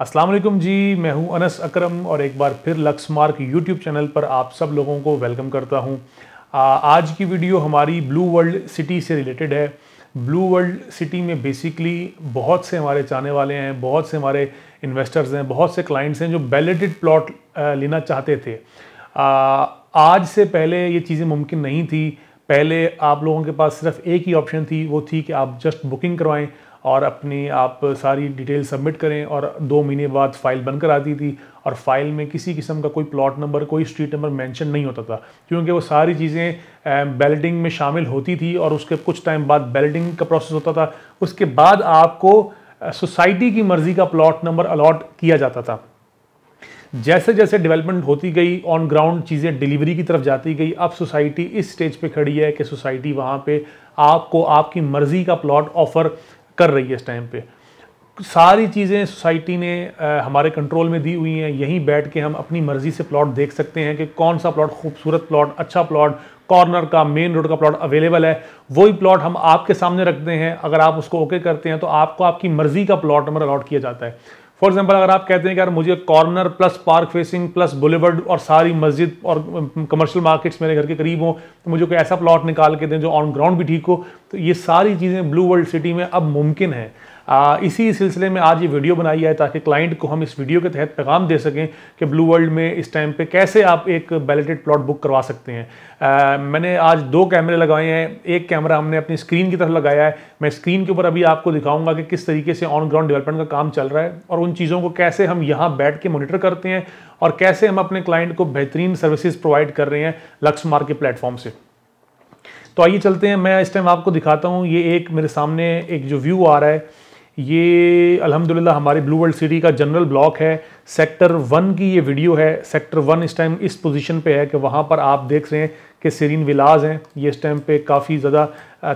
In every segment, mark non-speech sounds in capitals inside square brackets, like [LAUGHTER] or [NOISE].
अस्सलाम वालेकुम जी मैं हूं अनस अकरम और एक बार फिर लक्स मार्क यूट्यूब चैनल पर आप सब लोगों को वेलकम करता हूं आज की वीडियो हमारी ब्लू वर्ल्ड सिटी से रिलेटेड है ब्लू वर्ल्ड सिटी में बेसिकली बहुत से हमारे चाहने वाले हैं बहुत से हमारे इन्वेस्टर्स हैं बहुत से क्लाइंट्स हैं जो बैलेटेड प्लॉट लेना चाहते थे आ, आज से पहले ये चीज़ें मुमकिन नहीं थी पहले आप लोगों के पास सिर्फ एक ही ऑप्शन थी वो थी कि आप जस्ट बुकिंग करवाएं और अपनी आप सारी डिटेल सबमिट करें और दो महीने बाद फाइल बनकर आती थी और फाइल में किसी किस्म का कोई प्लॉट नंबर कोई स्ट्रीट नंबर मेंशन नहीं होता था क्योंकि वो सारी चीज़ें बेल्डिंग में शामिल होती थी और उसके कुछ टाइम बाद बेल्डिंग का प्रोसेस होता था उसके बाद आपको सोसाइटी की मर्ज़ी का प्लॉट नंबर अलॉट किया जाता था जैसे जैसे डेवलपमेंट होती गई ऑन ग्राउंड चीज़ें डिलीवरी की तरफ जाती गई अब सोसाइटी इस स्टेज पे खड़ी है कि सोसाइटी वहाँ पे आपको आपकी मर्ज़ी का प्लॉट ऑफ़र कर रही है इस टाइम पे सारी चीज़ें सोसाइटी ने आ, हमारे कंट्रोल में दी हुई हैं यहीं बैठ के हम अपनी मर्ज़ी से प्लॉट देख सकते हैं कि कौन सा प्लॉट खूबसूरत प्लॉट अच्छा प्लॉट कॉर्नर का मेन रोड का प्लॉट अवेलेबल है वही प्लॉट हम आपके सामने रखते हैं अगर आप उसको ओके करते हैं तो आपको आपकी मर्ज़ी का प्लॉट नंबर अलॉट किया जाता है फॉर एग्जाम्पल अगर आप कहते हैं कि यार मुझे corner plus park facing plus boulevard और सारी मस्जिद और कमर्शियल um, मार्केट्स मेरे घर के करीब हो तो मुझे कोई ऐसा प्लॉट निकाल के दें जो ऑन ग्राउंड भी ठीक हो तो ये सारी चीज़ें ब्लू वर्ल्ड सिटी में अब मुमकिन है आ, इसी सिलसिले में आज ये वीडियो बनाई है ताकि क्लाइंट को हम इस वीडियो के तहत पैगाम दे सकें कि ब्लू वर्ल्ड में इस टाइम पे कैसे आप एक बैलेटेड प्लॉट बुक करवा सकते हैं आ, मैंने आज दो कैमरे लगाए हैं एक कैमरा हमने अपनी स्क्रीन की तरफ लगाया है मैं स्क्रीन के ऊपर अभी आपको दिखाऊंगा कि किस तरीके से ऑन ग्राउंड डेवलपमेंट का काम चल रहा है और उन चीज़ों को कैसे हम यहाँ बैठ के मोनिटर करते हैं और कैसे हम अपने क्लाइंट को बेहतरीन सर्विसज प्रोवाइड कर रहे हैं लक्समार्क के प्लेटफॉर्म से तो आइए चलते हैं मैं इस टाइम आपको दिखाता हूँ ये एक मेरे सामने एक जो व्यू आ रहा है ये अल्हम्दुलिल्लाह हमारे ब्लू वर्ल्ड सिटी का जनरल ब्लॉक है सेक्टर वन की ये वीडियो है सेक्टर वन इस टाइम इस पोजीशन पे है कि वहाँ पर आप देख रहे हैं कि सीरीन विलाज हैं ये इस टाइम पे काफ़ी ज़्यादा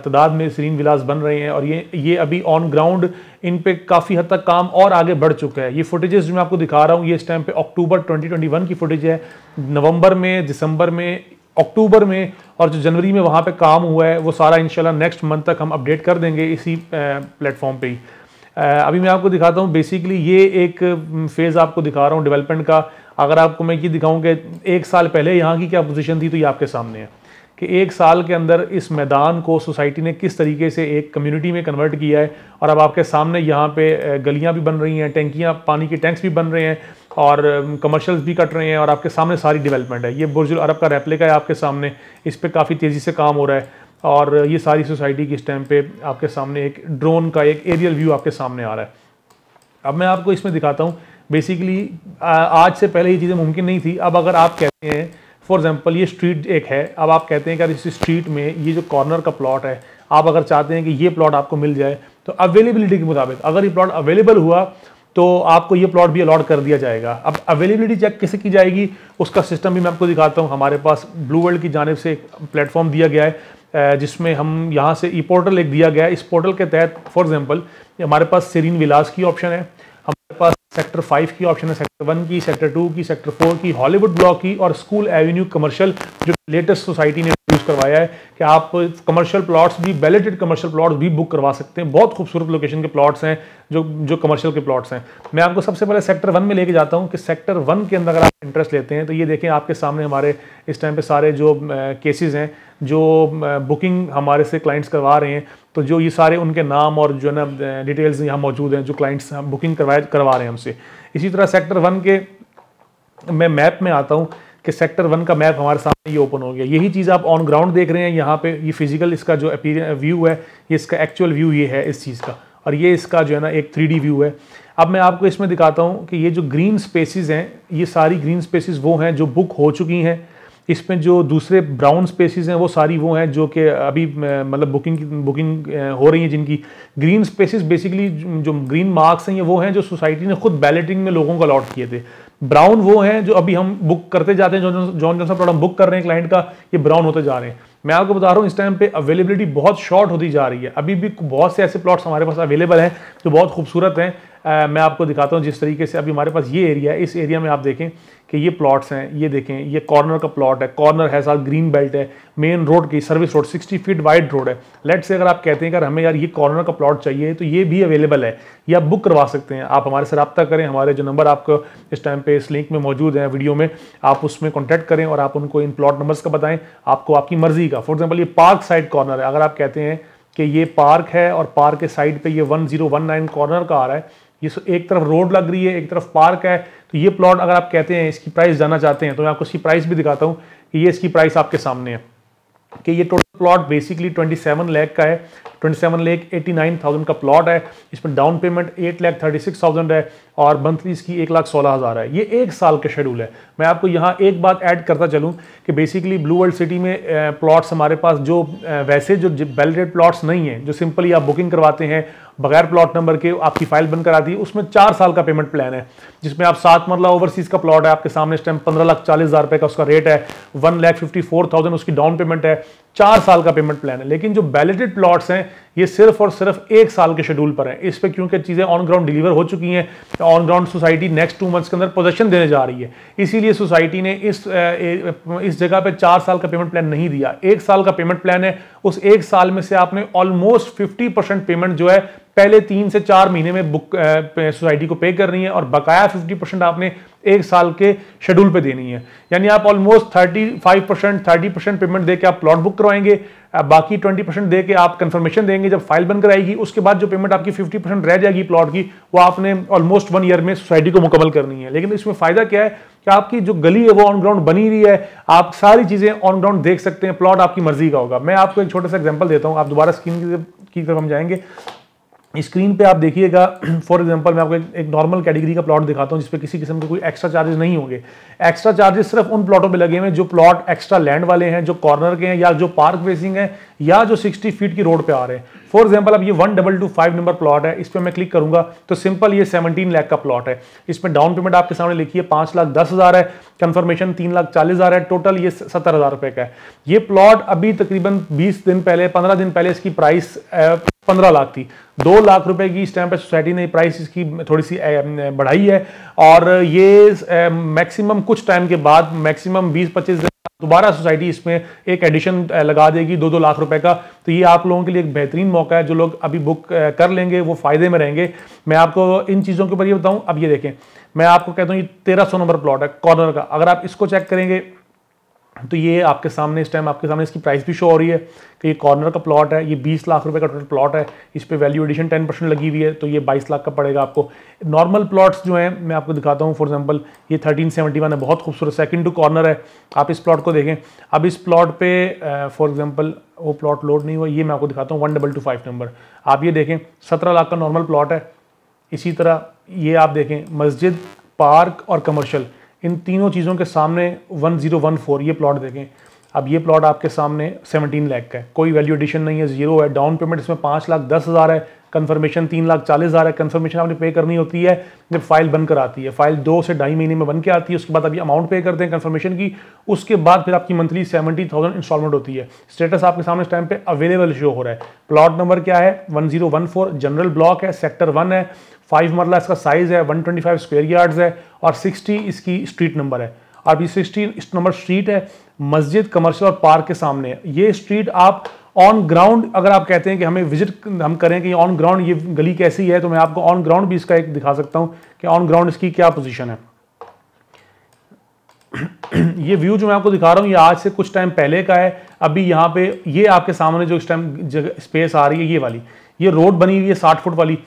तादाद में सीरीन विलाज बन रहे हैं और ये ये अभी ऑन ग्राउंड इन पे काफ़ी हद तक काम और आगे बढ़ चुका है ये फुटेजेस जो मैं आपको दिखा रहा हूँ ये इस टाइम पर अक्टूबर ट्वेंटी की फुटेज है नवम्बर में दिसंबर में अक्टूबर में और जो जनवरी में वहाँ पर काम हुआ है वो सारा इनशाला नेक्स्ट मंथ तक हम अपडेट कर देंगे इसी प्लेटफॉर्म पर ही अभी मैं आपको दिखाता हूँ बेसिकली ये एक फेज़ आपको दिखा रहा हूँ डेवलपमेंट का अगर आपको मैं ये दिखाऊँ कि एक साल पहले यहाँ की क्या पोजिशन थी तो ये आपके सामने है कि एक साल के अंदर इस मैदान को सोसाइटी ने किस तरीके से एक कम्युनिटी में कन्वर्ट किया है और अब आपके सामने यहाँ पे गलियाँ भी बन रही हैं टैंकियाँ पानी के टैंक्स भी बन रहे हैं और कमर्शल्स भी कट रहे हैं और आपके सामने सारी डेवलपमेंट है ये बुर्ज अरब का रेप्लिका है आपके सामने इस पर काफ़ी तेज़ी से काम हो रहा है और ये सारी सोसाइटी की इस टाइम पे आपके सामने एक ड्रोन का एक एरियल व्यू आपके सामने आ रहा है अब मैं आपको इसमें दिखाता हूँ बेसिकली आज से पहले ये चीज़ें मुमकिन नहीं थी अब अगर आप कहते हैं फॉर एग्जाम्पल ये स्ट्रीट एक है अब आप कहते हैं कि इस स्ट्रीट में ये जो कॉर्नर का प्लॉट है आप अगर चाहते हैं कि ये प्लॉट आपको मिल जाए तो अवेलेबिलिटी के मुताबिक अगर ये प्लॉट अवेलेबल हुआ तो आपको ये प्लॉट भी अलॉट कर दिया जाएगा अब अवेलेबिलिटी चेक किसे की जाएगी उसका सिस्टम भी मैं आपको दिखाता हूँ हमारे पास ब्लू वर्ल्ड की जानब से एक प्लेटफॉर्म दिया गया है जिसमें हम यहाँ से ई पोर्टल एक दिया गया है इस पोर्टल के तहत फॉर एग्जांपल हमारे पास सेरीन विलास की ऑप्शन है पास सेक्टर फाइव की ऑप्शन है सेक्टर वन की सेक्टर टू की सेक्टर फोर की हॉलीवुड ब्लॉक की और स्कूल एवेन्यू कमर्शियल जो लेटेस्ट सोसाइटी ने यूज़ करवाया है कि आप कमर्शियल प्लॉट्स भी बैलेटेड कमर्शियल प्लॉट्स भी बुक करवा सकते हैं बहुत खूबसूरत लोकेशन के प्लॉट्स हैं जो जो कमर्शियल के प्लॉट्स हैं मैं आपको सबसे पहले सेक्टर वन में लेके जाता हूँ कि सेक्टर वन के अंदर अगर आप इंटरेस्ट लेते हैं तो ये देखें आपके सामने हमारे इस टाइम पे सारे जो केसेज हैं जो बुकिंग हमारे से क्लाइंट्स करवा रहे हैं तो जो ये सारे उनके नाम और जो है ना डिटेल्स यहाँ मौजूद हैं जो क्लाइंट्स हम बुकिंग करवाए करवा रहे हैं हमसे इसी तरह सेक्टर वन के मैं मैप में आता हूँ कि सेक्टर वन का मैप हमारे सामने ये ओपन हो गया यही चीज़ आप ऑन ग्राउंड देख रहे हैं यहाँ पे ये फिजिकल इसका जो व्यू है ये इसका एक्चुअल व्यू ये है इस चीज़ का और ये इसका जो है ना एक थ्री व्यू है अब मैं आपको इसमें दिखाता हूँ कि ये जो ग्रीन स्पेसिस हैं ये सारी ग्रीन स्पेसिस वो हैं जो बुक हो चुकी हैं इसमें जो दूसरे ब्राउन स्पेसिस हैं वो सारी वो हैं जो कि अभी मतलब बुकिंग बुकिंग हो रही है जिनकी ग्रीन स्पेसिस बेसिकली जो ग्रीन मार्क्स हैं ये वो हैं जो सोसाइटी ने खुद बैलेटिंग में लोगों को अलॉट किए थे ब्राउन वो हैं जो अभी हम बुक करते जाते हैं John John Johnson product book कर रहे हैं क्लाइंट का ये ब्राउन होते जा रहे हैं मैं आपको बता रहा हूँ इस टाइम पे अवेलेबिलिटी बहुत शॉर्ट होती जा रही है अभी भी बहुत से ऐसे प्लॉट्स हमारे पास अवेलेबल हैं जो बहुत खूबसूरत हैं आ, मैं आपको दिखाता हूँ जिस तरीके से अभी हमारे पास ये एरिया है इस एरिया में आप देखें कि ये प्लॉट्स हैं ये देखें ये कॉर्नर का प्लॉट है कॉर्नर है साथ ग्रीन बेल्ट है मेन रोड की service road 60 feet wide road है लेट से अगर आप कहते हैं अगर हमें यार ये कॉर्नर का प्लॉट चाहिए तो ये भी अवेलेबल है ये आप बुक करवा सकते हैं आप हमारे से रबता करें हमारे जो नंबर आपको इस टाइम पर इस लिंक में मौजूद हैं वीडियो में आप उसमें कॉन्टैक्ट करें और आप उनको इन प्लॉट नंबर्स का बताएं आपको आपकी मर्जी का फॉर एग्जाम्पल ये पार्क साइड कॉर्नर है अगर आप कहते हैं कि ये पार्क है और पार्क के साइड पे ये 1019 कॉर्नर का आ रहा है ये एक तरफ रोड लग रही है एक तरफ पार्क है तो ये प्लॉट अगर आप कहते हैं इसकी प्राइस जाना चाहते हैं तो मैं आपको इसकी प्राइस भी दिखाता हूँ कि ये इसकी प्राइस आपके सामने है कि ये टोटल प्लॉट बेसिकली 27 लाख का है 27 लाख 89,000 का प्लॉट है इसमें डाउन पेमेंट 8 लाख 36,000 है और मंथली इसकी एक लाख सोलह हज़ार है ये एक साल का शेड्यूल है मैं आपको यहाँ एक बात ऐड करता चलूँ कि बेसिकली ब्लू वर्ल्ड सिटी में प्लॉट्स हमारे पास जो वैसे जो वेल प्लाट्स प्लॉट्स नहीं हैं जो सिंपली आप बुकिंग करवाते हैं बगैर प्लॉट नंबर के आपकी फाइल बनकर आती है उसमें चार साल का पेमेंट प्लान है जिसमें आप सात मरला ओवरसीज का प्लॉट है आपके सामने इस टाइम पंद्रह लाख चालीस हज़ार रुपए का उसका रेट है one lakh fifty four thousand उसकी डाउन पेमेंट है चार साल का पेमेंट प्लान है लेकिन जो बैलेटेड प्लॉट्स हैं ये सिर्फ और सिर्फ एक साल के शेड्यूल पर है इस पर क्योंकि चीज़ें ऑन ग्राउंड डिलीवर हो चुकी हैं on ground society next two months के अंदर पोजेशन देने जा रही है इसीलिए सोसाइटी ने इस इस जगह पर चार साल का पेमेंट प्लान नहीं दिया एक साल का पेमेंट प्लान है उस एक साल में से आपने ऑलमोस्ट फिफ्टी पेमेंट जो है पहले तीन से चार महीने में बुक सोसाइटी को पे करनी है और बकाया 50 परसेंट आपने एक साल के शेड्यूल पे देनी है यानी आप almost 35 percent thirty percent payment दे के आप प्लॉट बुक करवाएंगे बाकी 20 परसेंट दे के आप कंफर्मेशन देंगे जब फाइल बनकर आएगी उसके बाद जो पेमेंट आपकी 50 परसेंट रह जाएगी प्लॉट की वो आपने ऑलमोस्ट वन ईयर में सोसाइटी को मुकम्मल करनी है लेकिन इसमें फायदा क्या है कि आपकी जो गली है वो ऑन ग्राउंड बनी हुई है आप सारी चीजें ऑन ग्राउंड देख सकते हैं प्लॉट आपकी मर्जी का होगा मैं आपको एक छोटा सा एग्जाम्पल देता हूँ आप दोबारा स्कीम की तरफ हम जाएंगे स्क्रीन पे आप देखिएगा फॉर [CLEARS THROAT] एग्जांपल मैं आपको एक नॉर्मल कैटेगरी का प्लॉट दिखाता हूँ जिसपे किसी किस्म के कोई एक्स्ट्रा चार्जेस नहीं होंगे एक्स्ट्रा चार्जेस सिर्फ उन प्लॉटों पे लगे हुए हैं जो प्लॉट एक्स्ट्रा लैंड वाले हैं जो कॉर्नर के हैं या जो पार्क फेसिंग है या जो 60 फीट की रोड पे आ रहे हैं फॉर एग्जाम्पल अब ये one double two five number plot है इस पर मैं क्लिक करूंगा तो सिंपल ये सेवनटीन लाख का प्लॉट है इसमें डाउन पेमेंट आपके सामने लिखी है पांच लाख दस हज़ार है कन्फर्मेशन तीन लाख चालीस हज़ार है टोटल ये सत्तर हज़ार रुपये का है ये प्लॉट अभी तकरीबन बीस दिन पहले पंद्रह दिन पहले इसकी प्राइस पंद्रह लाख थी दो लाख रुपए की इस टाइम पर सोसाइटी ने प्राइस इसकी थोड़ी सी बढ़ाई है और ये मैक्सिमम कुछ टाइम के बाद मैक्सिमम बीस पच्चीस दिन दोबारा सोसाइटी इसमें एक एडिशन लगा देगी दो दो लाख रुपए का तो ये आप लोगों के लिए एक बेहतरीन मौका है जो लोग अभी बुक कर लेंगे वो फायदे में रहेंगे मैं आपको इन चीज़ों के ऊपर ये बताऊं अब ये देखें मैं आपको कहता हूँ ये तेरह सौ नंबर प्लॉट है कॉर्नर का अगर आप इसको चेक करेंगे तो ये आपके सामने इस टाइम आपके सामने इसकी प्राइस भी शो हो रही है कि ये कॉर्नर का प्लॉट है ये 20 लाख रुपए का टोटल प्लॉट है इस पर वैल्यू एडिशन 10 परसेंट लगी हुई है तो ये 22 लाख का पड़ेगा आपको नॉर्मल प्लॉट्स जो हैं मैं आपको दिखाता हूँ फॉर एग्जांपल ये 1371 है बहुत खूबसूरत सेकंड टू कॉर्नर है आप इस प्लॉट को देखें अब इस प्लॉट पर फॉर एग्जाम्पल वो प्लॉट लोड नहीं हुआ ये मैं आपको दिखाता हूँ वन नंबर आप ये देखें सत्रह लाख का नॉर्मल प्लॉट है इसी तरह ये आप देखें मस्जिद पार्क और कमर्शल इन तीनों चीज़ों के सामने 1014 ये प्लॉट देखें अब ये प्लॉट आपके सामने 17 लाख का है कोई वैल्यू एडिशन नहीं है जीरो है डाउन पेमेंट इसमें पाँच लाख दस हज़ार है कन्फर्मेशन तीन लाख चालीस हज़ार है कन्फर्मेशन आपने पे करनी होती है जब फाइल बनकर आती है फाइल दो से ढाई महीने में बन के आती है उसके बाद अभी अमाउंट पे करते हैं कन्फर्मेशन की उसके बाद फिर आपकी मंथली सेवेंटी थाउजेंड इंस्टॉलमेंट होती है स्टेटस आपके सामने इस टाइम पे अवेलेबल शो हो रहा है प्लॉट नंबर क्या है one zero one four general block है सेक्टर वन है फाइव मरला इसका साइज़ है one twenty five square yards है और सिक्सटी इसकी स्ट्रीट नंबर है अभी सिक्सटी नंबर स्ट्रीट है मस्जिद कमर्शियल और पार्क के सामने ये स्ट्रीट आप ऑन ग्राउंड अगर आप कहते हैं कि हमें विजिट हम करें कि ऑन ग्राउंड ये गली कैसी है तो मैं आपको ऑन ग्राउंड भी इसका एक दिखा सकता हूं कि ऑन ग्राउंड इसकी क्या पोजिशन है [CLEARS THROAT] ये व्यू जो मैं आपको दिखा रहा हूं ये आज से कुछ टाइम पहले का है अभी यहाँ पे ये आपके सामने जो इस टाइम स्पेस आ रही है ये वाली ये रोड बनी हुई है साठ फुट वाली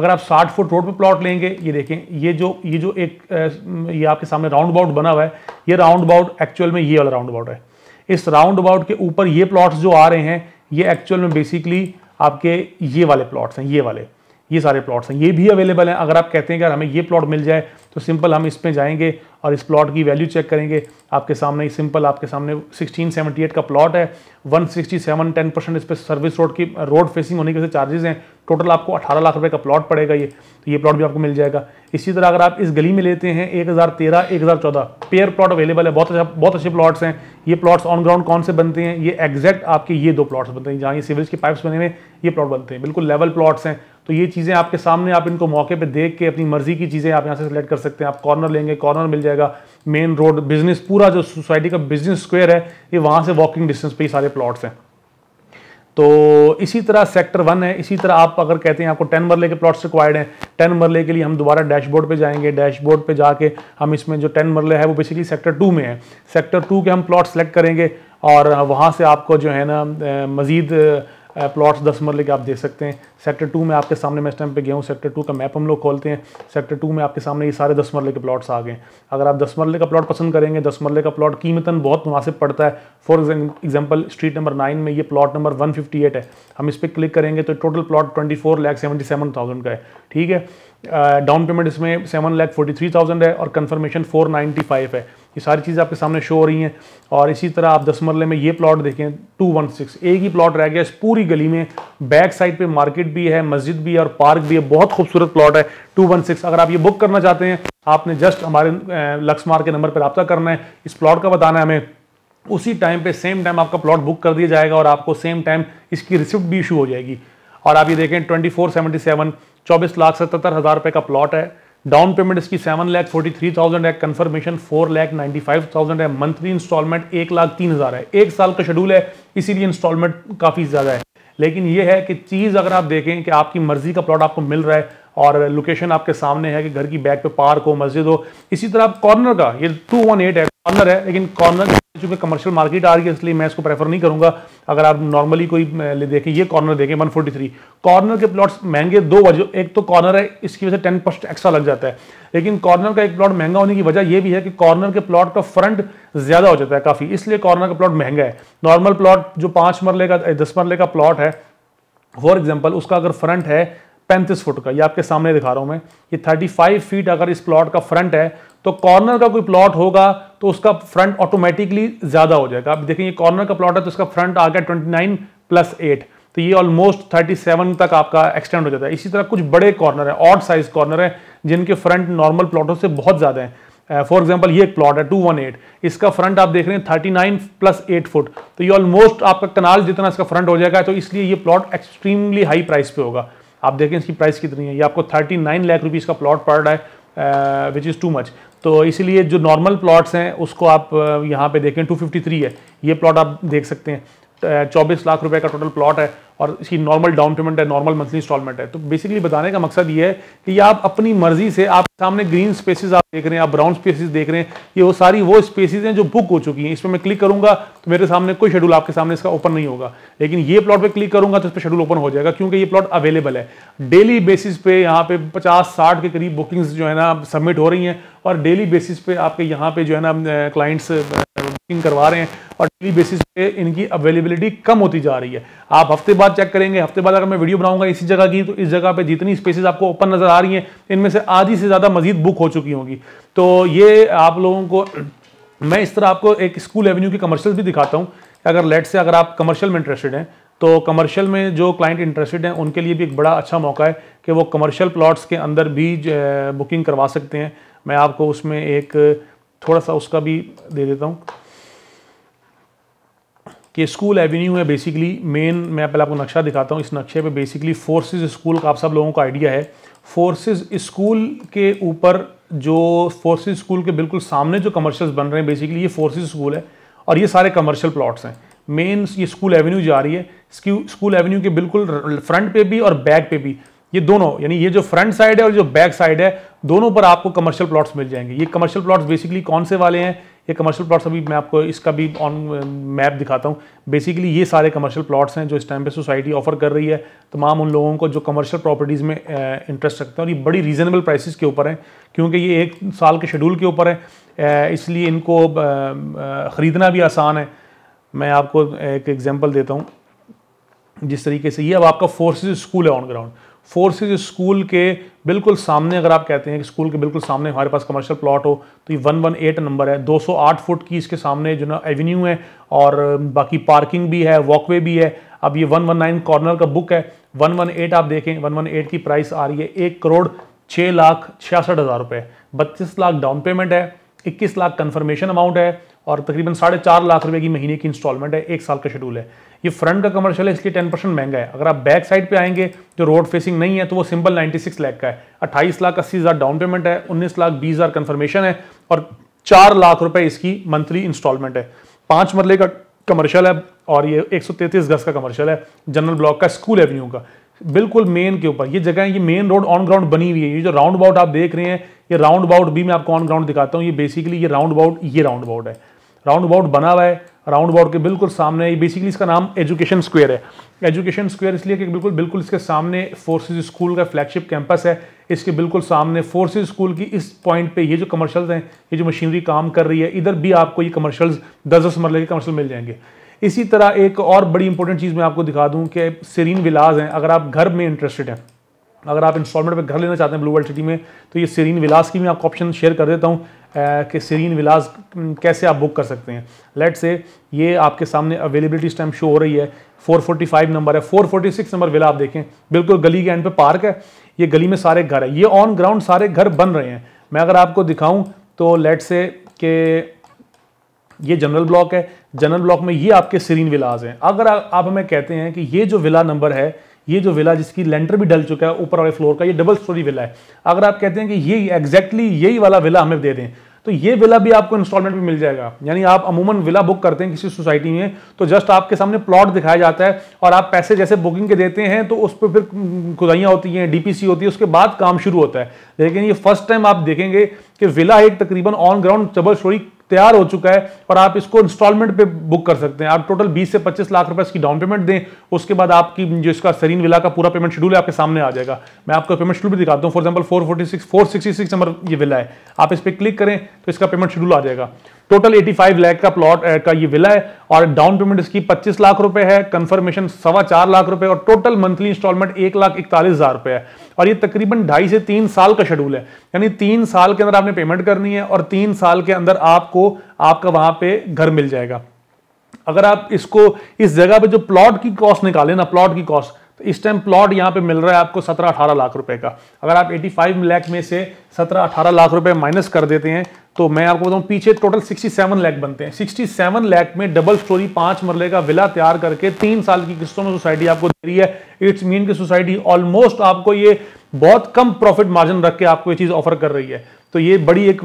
अगर आप साठ फुट रोड पर प्लॉट लेंगे ये देखें ये जो ये जो एक ये आपके सामने राउंड अबाउट बना हुआ है ये राउंड अबाउट एक्चुअल में ये वाला राउंड अबाउट है इस राउंड अबाउट के ऊपर ये प्लॉट्स जो आ रहे हैं ये एक्चुअल में बेसिकली आपके ये वाले प्लॉट्स हैं ये वाले ये सारे प्लॉट्स हैं ये भी अवेलेबल हैं अगर आप कहते हैं कि हमें ये प्लॉट मिल जाए तो सिंपल हम इस पर जाएंगे और इस प्लॉट की वैल्यू चेक करेंगे आपके सामने ही सिंपल आपके सामने 1678 का प्लॉट है 167 टेन परसेंट इस पर सर्विस रोड की रोड फेसिंग होने के चार्जेस हैं टोटल आपको 18 लाख रुपए का प्लॉट पड़ेगा ये तो ये प्लॉट भी आपको मिल जाएगा इसी तरह अगर आप इस गली में लेते हैं 1013 1014 पेयर प्लॉट अवेलेबल है बहुत अच्छा बहुत अच्छे प्लॉट्स हैं ये प्लॉट्स ऑन ग्राउंड कौन से बनते हैं ये एग्जैक्ट आपके ये दो प्लॉट्स बनते हैं जहाँ ये सिविल्स के पाइप्स बने हुए ये प्लॉट बनते हैं बिल्कुल लेवल प्लॉट्स हैं तो ये चीज़ें आपके सामने आप इनको मौके पे देख के अपनी मर्जी की चीज़ें आप यहाँ से सिलेक्ट कर सकते हैं आप कॉर्नर लेंगे कॉर्नर मिल जाएगा मेन रोड बिजनेस पूरा जो सोसाइटी का बिजनेस स्क्वायर है ये वहाँ से वॉकिंग डिस्टेंस पे ही सारे प्लॉट्स हैं तो इसी तरह सेक्टर वन है इसी तरह आप अगर कहते हैं आपको टेन मरले के प्लॉट्स रिक्वायर्ड हैं टेन मरले के लिए हम दोबारा डैशबोर्ड पे जाएंगे डैशबोर्ड पे जाके हम इसमें जो टेन मरले है वो बेसिकली सेक्टर टू में है सेक्टर टू के हम प्लॉट सेलेक्ट करेंगे और वहाँ से आपको जो है ना मज़ीद प्लॉट्स दस मरले के आप देख सकते हैं सेक्टर टू में आपके सामने मैं इस टाइम पे गया हूँ सेक्टर टू का मैप हम लोग खोलते हैं सेक्टर टू में आपके सामने ये सारे दस मरले के प्लॉट्स आ गए अगर आप दस मरले का प्लॉट पसंद करेंगे दस मरले का प्लॉट कीमतन बहुत मुनासिब पड़ता है for example street number nine में ये प्लॉट नंबर वन है हम इस पर क्लिक करेंगे तो total plot twenty four lakh seventy seven thousand का है ठीक है डाउन पेमेंट इसमें seven lakh forty three thousand है और कन्फर्मेशन फोर नाइन्टी फाइव है ये सारी चीज़ें आपके सामने शो हो रही हैं और इसी तरह आप दस मरले में ये प्लॉट देखें टू वन सिक्स एक ही प्लॉट रह गया इस पूरी गली में बैक साइड पे मार्केट भी है मस्जिद भी है और पार्क भी है बहुत खूबसूरत प्लॉट है टू वन सिक्स अगर आप ये बुक करना चाहते हैं आपने जस्ट हमारे लक्ष्मार के नंबर पर रब्ता करना है इस प्लॉट का बताना है हमें उसी टाइम पर सेम टाइम आपका प्लॉट बुक कर दिया जाएगा और आपको सेम टाइम इसकी रिसिप्ट भी इशू हो जाएगी और आप ये देखें ट्वेंटी फोर सेवेंटी सेवन चौबीस लाख सतहत्तर हज़ार रुपये का प्लॉट है डाउन पेमेंट इसकी seven lakh forty three thousand है confirmation four lakh ninety five thousand है मंथली इंस्टॉलमेंट एक लाख तीन हज़ार है एक साल का शेड्यूल है इसीलिए इंस्टॉलमेंट काफ़ी ज़्यादा है लेकिन यह है कि चीज़ अगर आप देखें कि आपकी मर्ज़ी का प्लॉट आपको मिल रहा है और लोकेशन आपके सामने है कि घर की बैक पे पार्क हो मस्जिद हो इसी तरह आप कॉर्नर का ये टू वन एट है कॉर्नर है लेकिन कॉर्नर चूंकि कमर्शियल मार्केट आ रही है इसलिए मैं इसको प्रेफर नहीं करूंगा अगर आप नॉर्मली कोई देखें ये कॉर्नर देखें 143 कॉर्नर के प्लॉट्स महंगे दो वजह एक तो कॉर्नर है इसकी वजह से टेन परसेंट एक्स्ट्रा लग जाता है लेकिन कॉर्नर का एक प्लॉट महंगा होने की वजह यह भी है कि कॉर्नर के प्लॉट का फ्रंट ज्यादा हो जाता है काफ़ी इसलिए कॉर्नर का प्लॉट महंगा है नॉर्मल प्लॉट जो पांच मरले का दस मरले का प्लॉट है फॉर एग्जाम्पल उसका अगर फ्रंट है पैंतीस फुट का ये आपके सामने दिखा रहा हूं मैं ये थर्टी फाइव फीट अगर इस प्लॉट का फ्रंट है तो कॉर्नर का कोई प्लॉट होगा तो उसका फ्रंट ऑटोमेटिकली ज़्यादा हो जाएगा आप देखें ये कॉर्नर का प्लॉट है तो उसका फ्रंट आ गया ट्वेंटी नाइन प्लस एट तो ये ऑलमोस्ट 37 तक आपका एक्सटेंड हो जाता है इसी तरह कुछ बड़े कॉर्नर है ऑड साइज कॉर्नर है जिनके फ्रंट नॉर्मल प्लॉटों से बहुत ज़्यादा है फॉर एग्जाम्पल ये एक प्लॉट है 218 इसका फ्रंट आप देख रहे हैं 39 प्लस एट फुट तो ये ऑलमोस्ट आपका कनाल जितना इसका फ्रंट हो जाएगा तो इसलिए ये प्लॉट एक्सट्रीमली हाई प्राइस पे होगा आप देखें इसकी प्राइस कितनी है ये आपको थर्टी नाइन लाख रुपीज़ का प्लॉट पड़ रहा है विच इज़ टू मच तो इसीलिए जो नॉर्मल प्लॉट्स हैं उसको आप यहाँ पे देखें 253 है ये प्लॉट आप देख सकते हैं चौबीस लाख रुपए का टोटल प्लॉट है और इसकी नॉर्मल डाउन पेमेंट है नॉर्मल मंथली इंस्टॉलमेंट है तो बेसिकली बताने का मकसद ये है कि आप अपनी मर्जी से आप सामने ग्रीन स्पेसेस आप देख रहे हैं आप ब्राउन स्पेसेस देख रहे हैं ये वो सारी वो स्पेसेस हैं जो बुक हो चुकी हैं इस पर मैं क्लिक करूंगा तो मेरे सामने कोई शेड्यूल आपके सामने इसका ओपन नहीं होगा लेकिन ये प्लॉट पर क्लिक करूंगा तो इस पर शेड्यूल ओपन हो जाएगा क्योंकि ये प्लॉट अवेलेबल है डेली बेसिस पे यहाँ पे पचास साठ के करीब बुकिंग्स जो है ना सबमिट हो रही हैं और डेली बेसिस पे आपके यहाँ पे जो है ना क्लाइंट्स बुकिंग करवा रहे हैं और डेली बेसिस पे इनकी अवेलेबिलिटी कम होती जा रही है आप हफ्ते बाद चेक करेंगे हफ्ते बाद अगर मैं वीडियो बनाऊंगा इसी जगह की तो इस जगह पे जितनी स्पेसेस आपको ओपन नजर आ रही हैं इनमें से आधी से ज़्यादा मजीद बुक हो चुकी होंगी तो ये आप लोगों को मैं इस तरह आपको एक स्कूल एवेन्यू की कमर्शियल भी दिखाता हूँ अगर लेट से अगर आप कमर्शियल में इंटरेस्टेड हैं तो कमर्शियल में जो क्लाइंट इंटरेस्टेड हैं उनके लिए भी एक बड़ा अच्छा मौका है कि वो कमर्शियल प्लॉट्स के अंदर भी बुकिंग करवा सकते हैं मैं आपको उसमें एक थोड़ा सा उसका भी दे देता हूँ कि स्कूल एवेन्यू है बेसिकली मेन मैं पहले आपको नक्शा दिखाता हूँ इस नक्शे पे बेसिकली फोर्सेस स्कूल का आप सब लोगों का आइडिया है फोर्सेस स्कूल के ऊपर जो फोर्सेस स्कूल के बिल्कुल सामने जो कमर्शियल्स बन रहे हैं बेसिकली ये फोर्सेस स्कूल है और ये सारे कमर्शियल प्लॉट्स हैं मेन ये स्कूल एवेन्यू जा रही है स्कूल एवेन्यू के बिल्कुल फ्रंट पे भी और बैक पे भी ये दोनों यानी ये जो फ्रंट साइड है और जो बैक साइड है दोनों पर आपको कमर्शियल प्लॉट्स मिल जाएंगे ये कमर्शियल प्लॉट्स बेसिकली कौन से वाले हैं ये कमर्शियल प्लॉट्स अभी मैं आपको इसका भी ऑन मैप uh, दिखाता हूँ बेसिकली ये सारे कमर्शियल प्लॉट्स हैं जो इस टाइम पे सोसाइटी ऑफर कर रही है तमाम उन लोगों को जो कमर्शियल प्रॉपर्टीज़ में इंटरेस्ट uh, रखते हैं और ये बड़ी रीज़नेबल प्राइसेस के ऊपर हैं क्योंकि ये एक साल के शेड्यूल के ऊपर है uh, इसलिए इनको ख़रीदना भी आसान है मैं आपको एक एग्जाम्पल देता हूँ जिस तरीके से ये अब आपका फोर्सेज स्कूल है ऑन ग्राउंड फोर्सेज स्कूल के बिल्कुल सामने अगर आप कहते हैं कि स्कूल के बिल्कुल सामने हमारे पास कमर्शियल प्लॉट हो तो ये वन वन एट नंबर है 208 फुट की इसके सामने जो ना एवेन्यू है और बाकी पार्किंग भी है वॉकवे भी है अब ये वन वन नाइन कॉर्नर का बुक है वन वन एट आप देखें वन वन एट की प्राइस आ रही है एक करोड़ छः लाख छियासठ हज़ार रुपये बत्तीस लाख डाउन पेमेंट है इक्कीस लाख कन्फर्मेशन अमाउंट है और तकरीबन साढ़े चार लाख रुपए की महीने की इंस्टॉलमेंट है एक साल का शेड्यूल है ये फ्रंट का कमर्शियल है इसलिए टेन परसेंट महंगा है अगर आप बैक साइड पे आएंगे जो रोड फेसिंग नहीं है तो वो सिंपल नाइन्टी सिक्स लाख का है अट्ठाईस लाख अस्सी हज़ार डाउन पेमेंट है उन्नीस लाख बीस हज़ार कन्फर्मेशन है और चार लाख रुपए इसकी मंथली इंस्टॉलमेंट है पाँच मरले का कमर्शियल है और ये एक सौ तैंतीस गज का कमर्शल है जनरल ब्लॉक का स्कूल एवेन्यू का बिल्कुल मेन के ऊपर ये जगह है ये मेन रोड ऑन ग्राउंड बनी हुई है ये जो राउंड अबाउट आप देख रहे हैं ये राउंड अबाउट बी मैं आपको ऑन ग्राउंड दिखाता हूँ ये बेसिकली ये राउंड अबाउट ये राउंड अबाउट है राउंड अबाउट बना हुआ है राउंड अबाउट के बिल्कुल सामने ये बेसिकली इसका नाम एजुकेशन स्क्वेयर है एजुकेशन स्क्वेयर इसलिए कि बिल्कुल बिल्कुल इसके सामने फोर्सेज स्कूल का फ्लैगशिप कैंपस है इसके बिल्कुल सामने फोर्सेज स्कूल की इस पॉइंट पे ये जो कमर्शियल्स हैं ये जो मशीनरी काम कर रही है इधर भी आपको ये कमर्शियल्स दस दस मरल के कमर्शल मिल जाएंगे इसी तरह एक और बड़ी इंपॉर्टेंट चीज़ मैं आपको दिखा दूँ कि सेरीन विलाज हैं अगर आप घर में इंटरेस्टेड हैं अगर आप इंस्टॉलमेंट पर घर लेना चाहते हैं ब्लू वर्ल्ड सिटी में तो ये सीरीन विलास की मैं आपको ऑप्शन शेयर कर देता हूँ कि सीरीन विलास कैसे आप बुक कर सकते हैं लेट से ये आपके सामने अवेलेबिलिटी इस टाइम शो हो रही है 445 नंबर है 446 नंबर विला आप देखें बिल्कुल गली के एंड पे पार्क है ये गली में सारे घर है ये ऑन ग्राउंड सारे घर बन रहे हैं मैं अगर आपको दिखाऊँ तो लेट से कि ये जनरल ब्लॉक है जनरल ब्लॉक में ये आपके सीरीन विलास हैं अगर आप हमें कहते हैं कि ये जो विला नंबर है ये जो विला जिसकी लेंटर भी डल चुका है ऊपर वाले फ्लोर का ये डबल स्टोरी विला है अगर आप कहते हैं कि ये एग्जैक्टली यही वाला विला हमें दे दें तो ये विला भी आपको इंस्टॉलमेंट में मिल जाएगा यानी आप अमूमन विला बुक करते हैं किसी सोसाइटी में तो जस्ट आपके सामने प्लॉट दिखाया जाता है और आप पैसे जैसे बुकिंग के देते हैं तो उस पर फिर खुदाइयाँ होती हैं डीपीसी होती है उसके बाद काम शुरू होता है लेकिन ये फर्स्ट टाइम आप देखेंगे कि विला एक तकरीबन ऑन ग्राउंड डबल स्टोरी तैयार हो चुका है और आप इसको इंस्टॉलमेंट पे बुक कर सकते हैं आप टोटल 20 से 25 लाख रुपए इसकी डाउन पेमेंट दें उसके बाद आपकी जो इसका सरीन विला का पूरा पेमेंट शेड्यूल है आपके सामने आ जाएगा मैं आपको पेमेंट शेड्यूल भी दिखाता हूँ for example four forty six number ये विला है आप इस पर क्लिक करें तो इसका पेमेंट शेड्यूल आ जाएगा टोटल 85 लाख का प्लॉट eh, का ये विला है और डाउन पेमेंट इसकी 25 लाख रुपए है कंफर्मेशन सवा चार लाख रुपए और टोटल मंथली इंस्टॉलमेंट एक लाख इकतालीस हजार रुपए है और ये तकरीबन ढाई से तीन साल का शेड्यूल है यानी तीन साल के अंदर आपने पेमेंट करनी है और तीन साल के अंदर आपको आपका वहां पे घर मिल जाएगा अगर आप इसको इस जगह पे जो प्लॉट की कॉस्ट निकाले ना प्लॉट की कॉस्ट तो इस टाइम प्लॉट यहाँ पे मिल रहा है आपको 17-18 लाख रुपए का अगर आप 85 लाख में से 17-18 लाख रुपए माइनस कर देते हैं तो मैं आपको बताऊं पीछे टोटल 67 लाख बनते हैं 67 लाख में डबल स्टोरी पांच मरले का विला तैयार करके तीन साल की किस्तों में सोसाइटी आपको दे रही है इट्स मीन की सोसाइटी ऑलमोस्ट आपको ये बहुत कम प्रॉफिट मार्जिन रख के आपको ये चीज ऑफर कर रही है तो ये बड़ी एक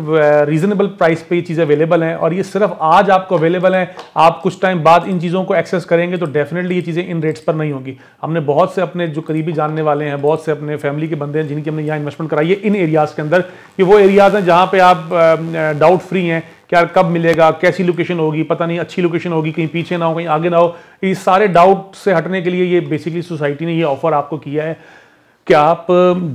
रीजनेबल प्राइस पे ये चीज़ें अवेलेबल हैं और ये सिर्फ आज आपको अवेलेबल हैं आप कुछ टाइम बाद इन चीज़ों को एक्सेस करेंगे तो डेफिनेटली ये चीज़ें इन रेट्स पर नहीं होंगी हमने बहुत से अपने जो करीबी जानने वाले हैं बहुत से अपने फैमिली के बंदे हैं जिनकी हमने यहाँ इन्वेस्टमेंट कराई है इन एरियाज़ के अंदर कि वो एरियाज़ हैं जहाँ पर आप डाउट फ्री हैं क्या कब मिलेगा कैसी लोकेशन होगी पता नहीं अच्छी लोकेशन होगी कहीं पीछे ना हो कहीं आगे ना हो इस सारे डाउट से हटने के लिए ये बेसिकली सोसाइटी ने ये ऑफर आपको किया है कि आप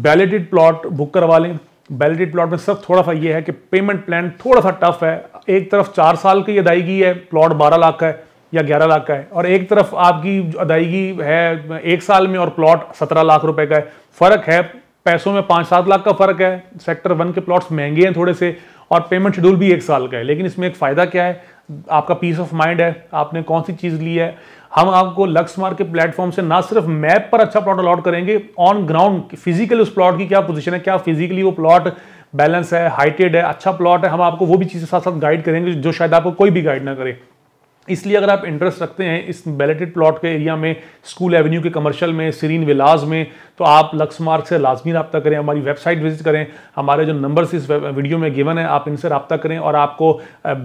बैलेटेड प्लॉट बुक करवा लें वैलिडिट प्लॉट में सिर्फ थोड़ा सा ये है कि पेमेंट प्लान थोड़ा सा टफ है एक तरफ चार साल की अदायगी है प्लॉट बारह लाख का है या ग्यारह लाख का है और एक तरफ आपकी अदायगी है एक साल में और प्लॉट सत्रह लाख रुपए का है फ़र्क है पैसों में पाँच सात लाख का फ़र्क है सेक्टर वन के प्लॉट्स महंगे हैं थोड़े से और पेमेंट शेड्यूल भी एक साल का है लेकिन इसमें एक फ़ायदा क्या है आपका पीस ऑफ माइंड है आपने कौन सी चीज़ ली है हम आपको लक्स मार्क के प्लेटफॉर्म से ना सिर्फ मैप पर अच्छा प्लॉट अलॉट करेंगे ऑन ग्राउंड फिजिकल उस प्लॉट की क्या पोजीशन है क्या फिजिकली वो प्लॉट बैलेंस है हाइटेड है अच्छा प्लॉट है हम आपको वो भी चीज़ें साथ साथ गाइड करेंगे जो शायद आपको कोई भी गाइड ना करे इसलिए अगर आप इंटरेस्ट रखते हैं इस बैलेटेड प्लॉट के एरिया में स्कूल एवेन्यू के कमर्शियल में सीरीन विलाज में तो आप लक्समार्क से लाजमी रबता करें हमारी वेबसाइट विजिट करें हमारे जो नंबर्स इस वीडियो में गिवन है आप इनसे रबता करें और आपको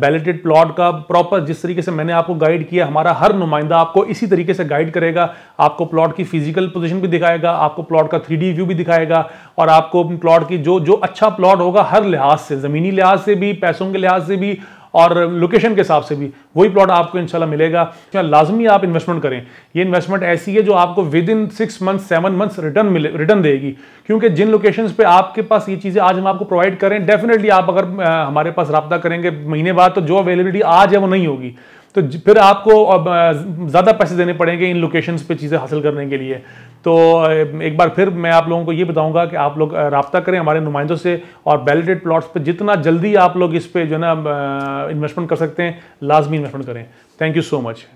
बैलेटेड प्लॉट का प्रॉपर जिस तरीके से मैंने आपको गाइड किया हमारा हर नुमाइंदा आपको इसी तरीके से गाइड करेगा आपको प्लॉट की फिजिकल पोजिशन भी दिखाएगा आपको प्लॉट का थ्री व्यू भी दिखाएगा और आपको प्लॉट की जो जो अच्छा प्लॉट होगा हर लिहाज से ज़मीनी लिहाज से भी पैसों के लिहाज से भी और लोकेशन के हिसाब से भी वही प्लॉट आपको इंशाल्लाह मिलेगा तो लाजमी आप इन्वेस्टमेंट करें ये इन्वेस्टमेंट ऐसी है जो आपको within six month seven months return मिले रिटर्न देगी क्योंकि जिन लोकेशन पे आपके पास ये चीज़ें आज हम आपको प्रोवाइड करें डेफिनेटली आप अगर आ, हमारे पास रबता करेंगे महीने बाद तो जो अवेलेबिलिटी आज है वो नहीं होगी तो फिर आपको ज़्यादा पैसे देने पड़ेंगे इन लोकेशंस पे चीज़ें हासिल करने के लिए तो एक बार फिर मैं आप लोगों को ये बताऊंगा कि आप लोग रबता करें हमारे नुमाइंदों से और बैलेटेड प्लाट्स पे जितना जल्दी आप लोग इस पर जो है ना इन्वेस्टमेंट कर सकते हैं लाजमी इन्वेस्टमेंट करें थैंक यू सो मच